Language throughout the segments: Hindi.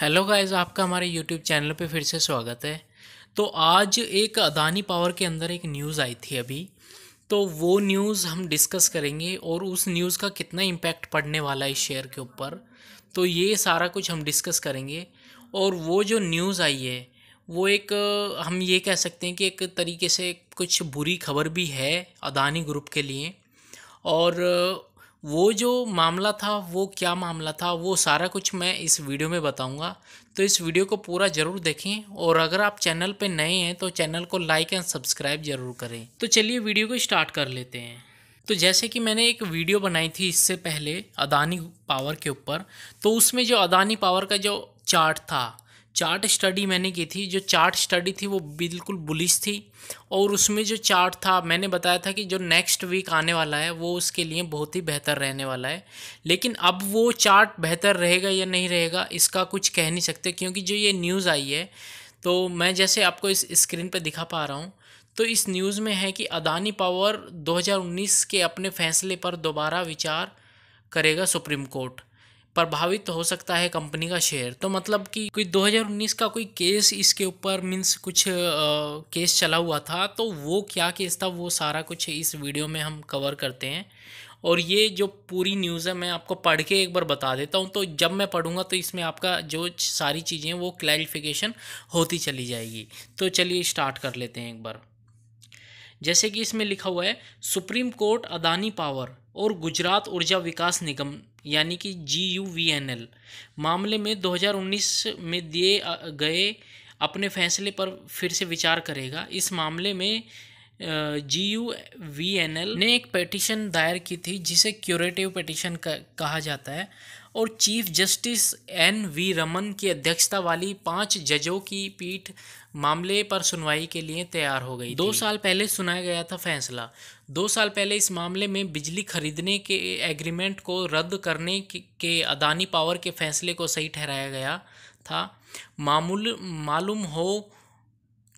हेलो गाइस आपका हमारे यूट्यूब चैनल पे फिर से स्वागत है तो आज एक अदानी पावर के अंदर एक न्यूज़ आई थी अभी तो वो न्यूज़ हम डिस्कस करेंगे और उस न्यूज़ का कितना इम्पैक्ट पड़ने वाला है इस शेयर के ऊपर तो ये सारा कुछ हम डिस्कस करेंगे और वो जो न्यूज़ आई है वो एक हम ये कह सकते हैं कि एक तरीके से कुछ बुरी खबर भी है अदानी ग्रुप के लिए और वो जो मामला था वो क्या मामला था वो सारा कुछ मैं इस वीडियो में बताऊंगा तो इस वीडियो को पूरा ज़रूर देखें और अगर आप चैनल पे नए हैं तो चैनल को लाइक एंड सब्सक्राइब ज़रूर करें तो चलिए वीडियो को स्टार्ट कर लेते हैं तो जैसे कि मैंने एक वीडियो बनाई थी इससे पहले अदानी पावर के ऊपर तो उसमें जो अदानी पावर का जो चार्ट था चार्ट स्टडी मैंने की थी जो चार्ट स्टडी थी वो बिल्कुल बुलिश थी और उसमें जो चार्ट था मैंने बताया था कि जो नेक्स्ट वीक आने वाला है वो उसके लिए बहुत ही बेहतर रहने वाला है लेकिन अब वो चार्ट बेहतर रहेगा या नहीं रहेगा इसका कुछ कह नहीं सकते क्योंकि जो ये न्यूज़ आई है तो मैं जैसे आपको इस स्क्रीन पर दिखा पा रहा हूँ तो इस न्यूज़ में है कि अदानी पावर 2019 के अपने फैसले पर दोबारा विचार करेगा सुप्रीम कोर्ट प्रभावित हो सकता है कंपनी का शेयर तो मतलब कि कोई 2019 का कोई केस इसके ऊपर मीन्स कुछ आ, केस चला हुआ था तो वो क्या केस था वो सारा कुछ इस वीडियो में हम कवर करते हैं और ये जो पूरी न्यूज़ है मैं आपको पढ़ के एक बार बता देता हूँ तो जब मैं पढ़ूंगा तो इसमें आपका जो सारी चीज़ें वो क्लैरिफिकेशन होती चली जाएगी तो चलिए स्टार्ट कर लेते हैं एक बार जैसे कि इसमें लिखा हुआ है सुप्रीम कोर्ट अदानी पावर और गुजरात ऊर्जा विकास निगम यानी कि G U V N L मामले में 2019 में दिए गए अपने फैसले पर फिर से विचार करेगा इस मामले में G U V N L ने एक पटिशन दायर की थी जिसे क्यूरेटिव पटिशन कहा जाता है और chief justice N V Raman की अध्यक्षता वाली पांच जजों की पीठ मामले पर सुनवाई के लिए तैयार हो गई दो साल पहले सुनाया गया था फैसला दो साल पहले इस मामले में बिजली खरीदने के एग्रीमेंट को रद्द करने के अदानी पावर के फैसले को सही ठहराया गया था मामूल मालूम हो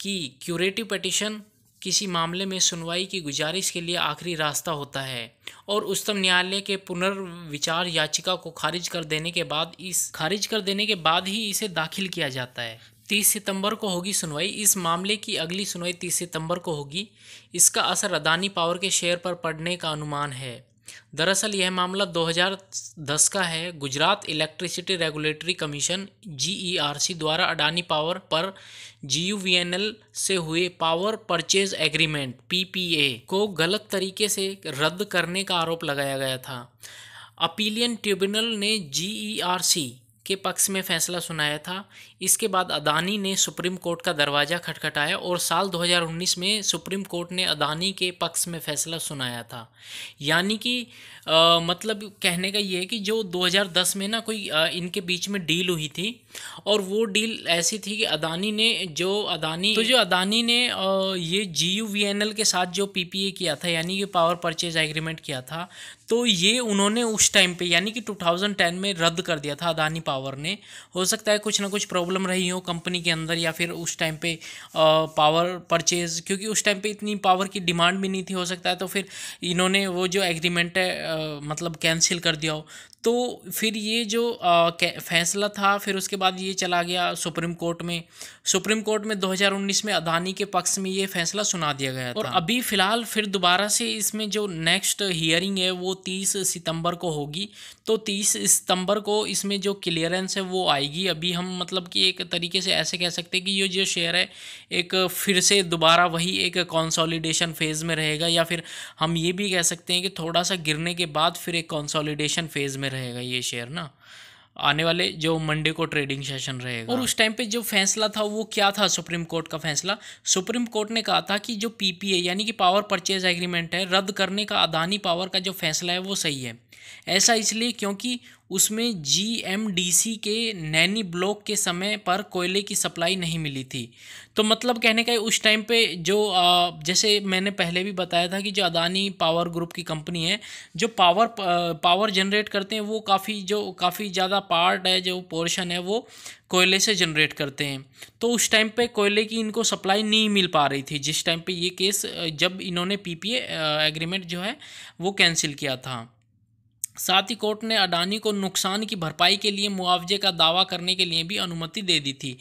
कि क्यूरेटिव पटिशन किसी मामले में सुनवाई की गुजारिश के लिए आखिरी रास्ता होता है और उच्चतम न्यायालय के पुनर्विचार याचिका को खारिज कर देने के बाद इस खारिज कर देने के बाद ही इसे दाखिल किया जाता है तीस सितंबर को होगी सुनवाई इस मामले की अगली सुनवाई तीस सितंबर को होगी इसका असर अदानी पावर के शेयर पर पड़ने का अनुमान है दरअसल यह मामला 2010 का है Gujarat electricity regulatory commission GERC e द्वारा अडानी पावर पर जीयूवीएनएल से हुए पावर परचेज एग्रीमेंट पीपीए को गलत तरीके से रद्द करने का आरोप लगाया गया था अपीलियन ट्रिब्यूनल ने जीईआरसी के पक्ष में फैसला सुनाया था इसके बाद अदानी ने सुप्रीम कोर्ट का दरवाज़ा खटखटाया और साल 2019 में सुप्रीम कोर्ट ने अदानी के पक्ष में फैसला सुनाया था यानी कि आ, मतलब कहने का ये है कि जो 2010 में ना कोई आ, इनके बीच में डील हुई थी और वो डील ऐसी थी कि अदानी ने जो अदानी तो जो अदानी ने आ, ये G U V N L के साथ जो पी पी ए किया था यानी कि पावर परचेज एग्रीमेंट किया था तो ये उन्होंने उस टाइम पे यानी कि 2010 में रद्द कर दिया था अदानी पावर पावर ने हो सकता है कुछ ना कुछ प्रॉब्लम रही हो कंपनी के अंदर या फिर उस टाइम पे पावर परचेज क्योंकि उस टाइम पे इतनी पावर की डिमांड भी नहीं थी हो सकता है तो फिर इन्होंने वो जो एग्रीमेंट है मतलब कैंसिल कर दिया हो तो फिर ये जो फैसला था फिर उसके बाद ये चला गया सुप्रीम कोर्ट में सुप्रीम कोर्ट में 2019 में अदानी के पक्ष में ये फैसला सुना दिया गया था और अभी फ़िलहाल फिर दोबारा से इसमें जो नेक्स्ट हियरिंग है वो 30 सितंबर को होगी तो 30 सितंबर को इसमें जो क्लियरेंस है वो आएगी अभी हम मतलब कि एक तरीके से ऐसे कह सकते हैं कि ये जो शेयर है एक फिर से दोबारा वही एक कॉन्सॉलिडेशन फेज़ में रहेगा या फिर हम ये भी कह सकते हैं कि थोड़ा सा गिरने के बाद फिर एक कॉन्सॉलिडेशन फेज़ में रहेगा ये शेयर ना आने वाले जो मंडे को ट्रेडिंग सेशन रहेगा और उस टाइम पे जो फैसला था वो क्या था सुप्रीम कोर्ट का फैसला सुप्रीम कोर्ट ने कहा था कि जो पीपीए यानी कि पावर परचेज एग्रीमेंट है रद्द करने का अदानी पावर का जो फैसला है वो सही है ऐसा इसलिए क्योंकि उसमें जीएमडीसी के नैनी ब्लॉक के समय पर कोयले की सप्लाई नहीं मिली थी तो मतलब कहने का उस टाइम पे जो जैसे मैंने पहले भी बताया था कि जो अदानी पावर ग्रुप की कंपनी है जो पावर पावर जनरेट करते हैं वो काफ़ी जो काफ़ी ज़्यादा पार्ट है जो पोर्शन है वो कोयले से जनरेट करते हैं तो उस टाइम पे कोयले की इनको सप्लाई नहीं मिल पा रही थी जिस टाइम पे ये केस जब इन्होंने पीपीए एग्रीमेंट जो है वो कैंसिल किया था साथ ही कोर्ट ने अडानी को नुकसान की भरपाई के लिए मुआवजे का दावा करने के लिए भी अनुमति दे दी थी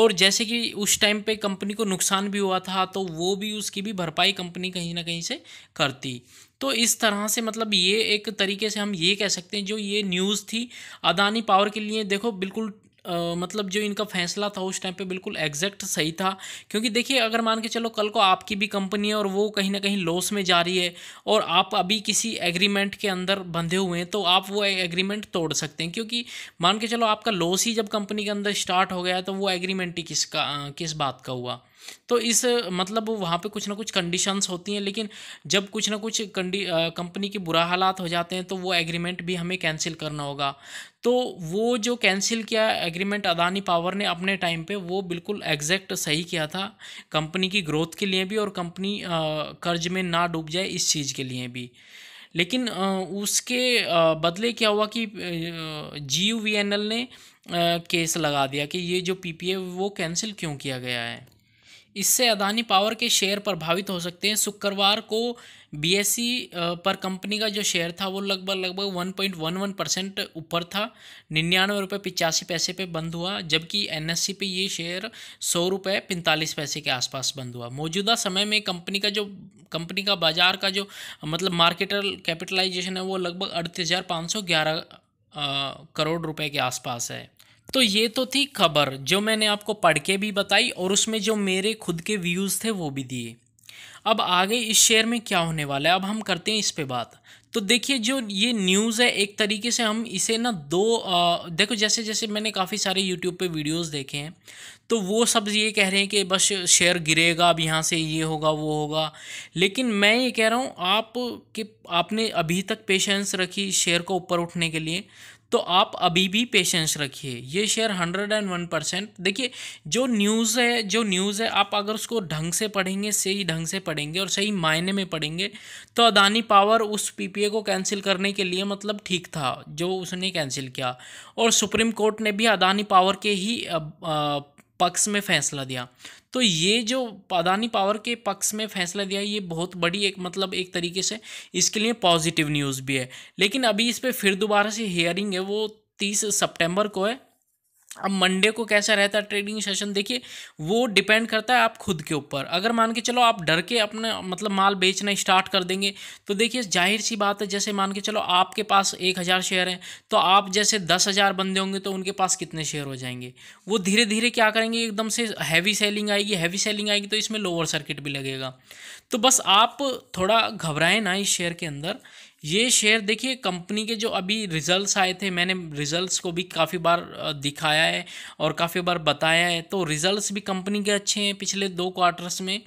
और जैसे कि उस टाइम पे कंपनी को नुकसान भी हुआ था तो वो भी उसकी भी भरपाई कंपनी कहीं ना कहीं से करती तो इस तरह से मतलब ये एक तरीके से हम ये कह सकते हैं जो ये न्यूज़ थी अदानी पावर के लिए देखो बिल्कुल मतलब जो इनका फैसला था उस टाइम पे बिल्कुल एग्जैक्ट सही था क्योंकि देखिए अगर मान के चलो कल को आपकी भी कंपनी है और वो कहीं ना कहीं लॉस में जा रही है और आप अभी किसी एग्रीमेंट के अंदर बंधे हुए हैं तो आप वो एग्रीमेंट तोड़ सकते हैं क्योंकि मान के चलो आपका लॉस ही जब कंपनी के अंदर स्टार्ट हो गया तो वो एग्रीमेंट ही किसका किस बात का हुआ तो इस मतलब वहाँ पे कुछ ना कुछ कंडीशंस होती हैं लेकिन जब कुछ ना कुछ कंडी कंपनी के बुरा हालात हो जाते हैं तो वो एग्रीमेंट भी हमें कैंसिल करना होगा तो वो जो कैंसिल किया एग्रीमेंट अदानी पावर ने अपने टाइम पे वो बिल्कुल एग्जैक्ट सही किया था कंपनी की ग्रोथ के लिए भी और कंपनी कर्ज में ना डूब जाए इस चीज़ के लिए भी लेकिन उसके बदले क्या हुआ कि G U V N L ने केस लगा दिया कि ये जो पी पी वो कैंसिल क्यों किया गया है इससे अदानी पावर के शेयर प्रभावित हो सकते हैं शुक्रवार को बी पर कंपनी का जो शेयर था वो लगभग लगभग 1.11 परसेंट ऊपर था निन्यानवे रुपये पिचासी पैसे पे बंद हुआ जबकि एनएससी पे ये शेयर सौ रुपये पैंतालीस पैसे के आसपास बंद हुआ मौजूदा समय में कंपनी का जो कंपनी का बाजार का जो मतलब मार्केटल कैपिटलाइजेशन है वो लगभग अड़तीस हज़ार पाँच सौ ग्यारह करोड़ रुपये के आसपास है तो ये तो थी खबर जो मैंने आपको पढ़ के भी बताई और उसमें जो मेरे खुद के व्यूज़ थे वो भी दिए अब आगे इस शेयर में क्या होने वाला है अब हम करते हैं इस पे बात तो देखिए जो ये न्यूज़ है एक तरीके से हम इसे ना दो आ, देखो जैसे जैसे मैंने काफ़ी सारे यूट्यूब पे वीडियोस देखे हैं तो वो सब ये कह रहे हैं कि बस शेयर गिरेगा अब यहाँ से ये होगा वो होगा लेकिन मैं ये कह रहा हूँ आप कि आपने अभी तक पेशेंस रखी शेयर को ऊपर उठने के लिए तो आप अभी भी पेशेंस रखिए ये share hundred and one percent देखिए जो न्यूज़ है जो न्यूज़ है आप अगर उसको ढंग से पढ़ेंगे सही ढंग से पढ़ेंगे और सही मायने में पढ़ेंगे तो अदानी पावर उस पीपीए को कैंसिल करने के लिए मतलब ठीक था जो उसने कैंसिल किया और सुप्रीम कोर्ट ने भी अदानी पावर के ही पक्ष में फैसला दिया तो ये जो अदानी पावर के पक्ष में फैसला दिया ये बहुत बड़ी एक मतलब एक तरीके से इसके लिए पॉजिटिव न्यूज़ भी है लेकिन अभी इस पर फिर दोबारा से हियरिंग है वो तीस सितंबर को है अब मंडे को कैसा रहता है ट्रेडिंग सेशन देखिए वो डिपेंड करता है आप खुद के ऊपर अगर मान के चलो आप डर के अपने मतलब माल बेचना स्टार्ट कर देंगे तो देखिए जाहिर सी बात है जैसे मान के चलो आपके पास एक हज़ार शेयर हैं तो आप जैसे दस हज़ार बंदे होंगे तो उनके पास कितने शेयर हो जाएंगे वो धीरे धीरे क्या करेंगे एकदम से हैवी सेलिंग आएगी हैवी सेलिंग आएगी तो इसमें लोअर सर्किट भी लगेगा तो बस आप थोड़ा घबराएं ना इस शेयर के अंदर ये शेयर देखिए कंपनी के जो अभी रिजल्ट्स आए थे मैंने रिजल्ट्स को भी काफ़ी बार दिखाया है और काफ़ी बार बताया है तो रिजल्ट्स भी कंपनी के अच्छे हैं पिछले दो क्वार्टर्स में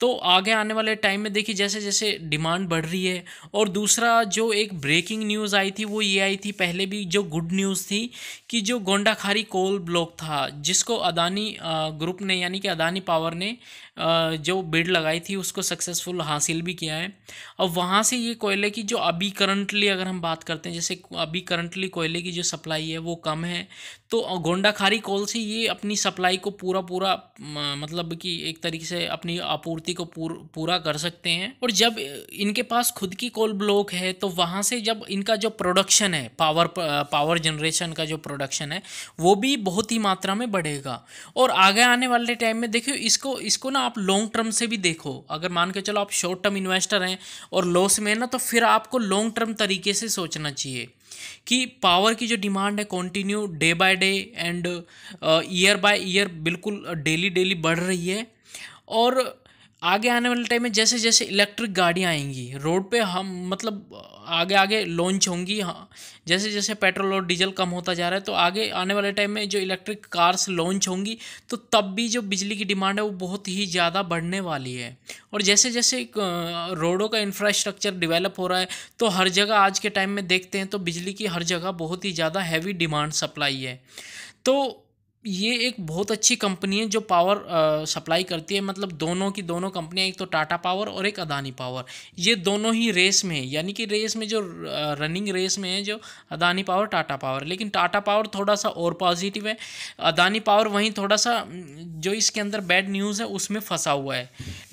तो आगे आने वाले टाइम में देखिए जैसे जैसे डिमांड बढ़ रही है और दूसरा जो एक ब्रेकिंग न्यूज़ आई थी वो ये आई थी पहले भी जो गुड न्यूज़ थी कि जो गोंडाखारी कोल ब्लॉक था जिसको अदानी ग्रुप ने यानी कि अदानी पावर ने जो बिड लगाई थी उसको सक्सेसफुल हासिल भी किया है और वहाँ से ये कोयले की जो अभी करंटली अगर हम बात करते हैं जैसे अभी करंटली कोयले की जो सप्लाई है वो कम है तो गोंडा खारी कोल से ये अपनी सप्लाई को पूरा पूरा मतलब कि एक तरीके से अपनी आपूर्ति को पूर, पूरा कर सकते हैं और जब इनके पास खुद की कोल ब्लॉक है तो वहाँ से जब इनका जो प्रोडक्शन है पावर पावर जनरेशन का जो प्रोडक्शन है वो भी बहुत ही मात्रा में बढ़ेगा और आगे आने वाले टाइम में देखियो इसको इसको ना आप लॉन्ग टर्म से भी देखो अगर मान के चलो आप शॉर्ट टर्म इन्वेस्टर हैं और लॉस में है ना तो फिर आपको लॉन्ग टर्म तरीके से सोचना चाहिए कि पावर की जो डिमांड है continue day by day and year by year बिल्कुल डेली uh, डेली बढ़ रही है और आगे आने वाले टाइम में जैसे जैसे इलेक्ट्रिक गाड़ियाँ आएंगी रोड पे हम मतलब आगे आगे लॉन्च होंगी हाँ जैसे जैसे पेट्रोल और डीजल कम होता जा रहा है तो आगे आने वाले टाइम में जो इलेक्ट्रिक कार्स लॉन्च होंगी तो तब भी जो बिजली की डिमांड है वो बहुत ही ज़्यादा बढ़ने वाली है और जैसे जैसे रोडों का इंफ्रास्ट्रक्चर डिवेलप हो रहा है तो हर जगह आज के टाइम में देखते हैं तो बिजली की हर जगह बहुत ही ज़्यादा हैवी डिमांड सप्लाई है तो ये एक बहुत अच्छी कंपनी है जो पावर सप्लाई करती है मतलब दोनों की दोनों कंपनियां एक तो टाटा पावर और एक अदानी पावर ये दोनों ही रेस में है यानी कि रेस में जो रनिंग रेस में है जो अदानी पावर टाटा पावर लेकिन टाटा पावर थोड़ा सा और पॉजिटिव है अदानी पावर वहीं थोड़ा सा जो इसके अंदर बैड न्यूज़ है उसमें फंसा हुआ है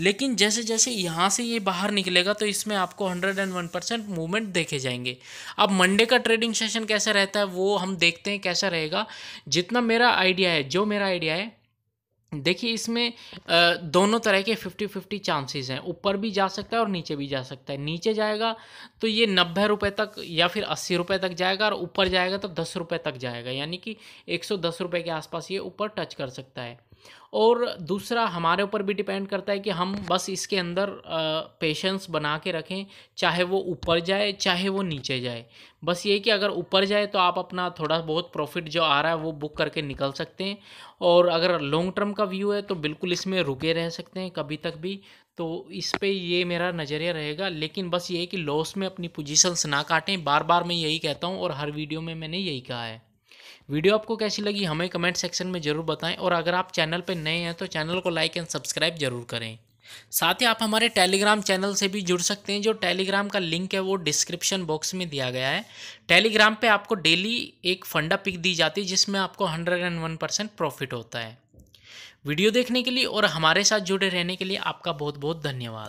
लेकिन जैसे जैसे यहाँ से ये बाहर निकलेगा तो इसमें आपको hundred and one percent movement देखे जाएंगे अब मंडे का ट्रेडिंग सेशन कैसा रहता है वो हम देखते हैं कैसा रहेगा जितना मेरा आइडिया आइडिया है जो मेरा आइडिया है देखिए इसमें दोनों तरह के फिफ्टी फिफ्टी चांसेस हैं ऊपर भी जा सकता है और नीचे भी जा सकता है नीचे जाएगा तो ये नब्बे रुपये तक या फिर अस्सी रुपये तक जाएगा और ऊपर जाएगा तो दस रुपये तक जाएगा यानी कि एक सौ दस रुपये के आसपास ये ऊपर टच कर सकता है और दूसरा हमारे ऊपर भी डिपेंड करता है कि हम बस इसके अंदर पेशेंस बना के रखें चाहे वो ऊपर जाए चाहे वो नीचे जाए बस ये कि अगर ऊपर जाए तो आप अपना थोड़ा बहुत प्रॉफिट जो आ रहा है वो बुक करके निकल सकते हैं और अगर लॉन्ग टर्म का व्यू है तो बिल्कुल इसमें रुके रह सकते हैं कभी तक भी तो इस पर ये मेरा नज़रिया रहेगा लेकिन बस ये है कि लॉस में अपनी पोजीशंस ना काटें बार बार मैं यही कहता हूँ और हर वीडियो में मैंने यही कहा है वीडियो आपको कैसी लगी हमें कमेंट सेक्शन में ज़रूर बताएं और अगर आप चैनल पर नए हैं तो चैनल को लाइक एंड सब्सक्राइब जरूर करें साथ ही आप हमारे टेलीग्राम चैनल से भी जुड़ सकते हैं जो टेलीग्राम का लिंक है वो डिस्क्रिप्शन बॉक्स में दिया गया है टेलीग्राम पे आपको डेली एक फंडा पिक दी जाती है जिसमें आपको 101 परसेंट प्रॉफिट होता है वीडियो देखने के लिए और हमारे साथ जुड़े रहने के लिए आपका बहुत बहुत धन्यवाद